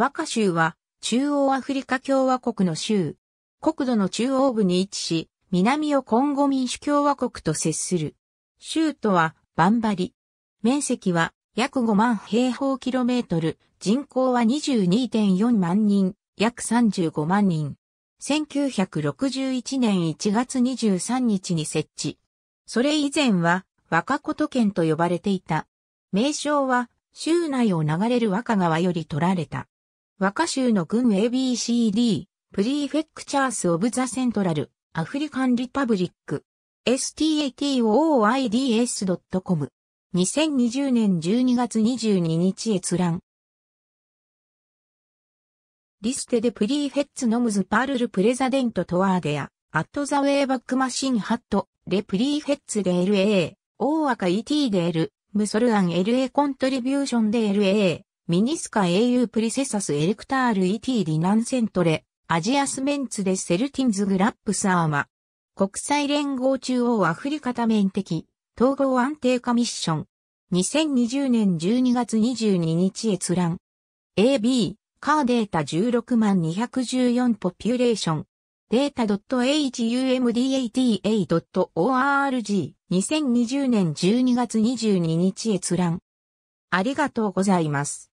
和歌州は中央アフリカ共和国の州。国土の中央部に位置し、南をコンゴ民主共和国と接する。州都はバンバリ。面積は約5万平方キロメートル、人口は22.4万人、約35万人。1961年1月23日に設置。それ以前は若琴県と呼ばれていた。名称は州内を流れる若川より取られた。和歌州の軍 ABCD、プリーフェクチャース・オブ・ザ・セントラル、アフリカン・リパブリック、statooids.com。2020年12月22日閲覧。リステでプリーフェッツノムズパールルプレザデントトワーデア、アットザウェイバックマシンハット、レプリーフェッツで LA、大赤 ET で L、ムソルアン LA コントリビューションで LA、ミニスカ英雄プリセサスエレクタール ET ディナンセントレ、アジアスメンツでセルティンズグラップスアーマ。国際連合中央アフリカ多面的、統合安定化ミッション。2020年12月22日閲覧。AB、カーデータ16万214ポピュレーション。データ .humdata.org。2020年12月22日閲覧。ありがとうございます。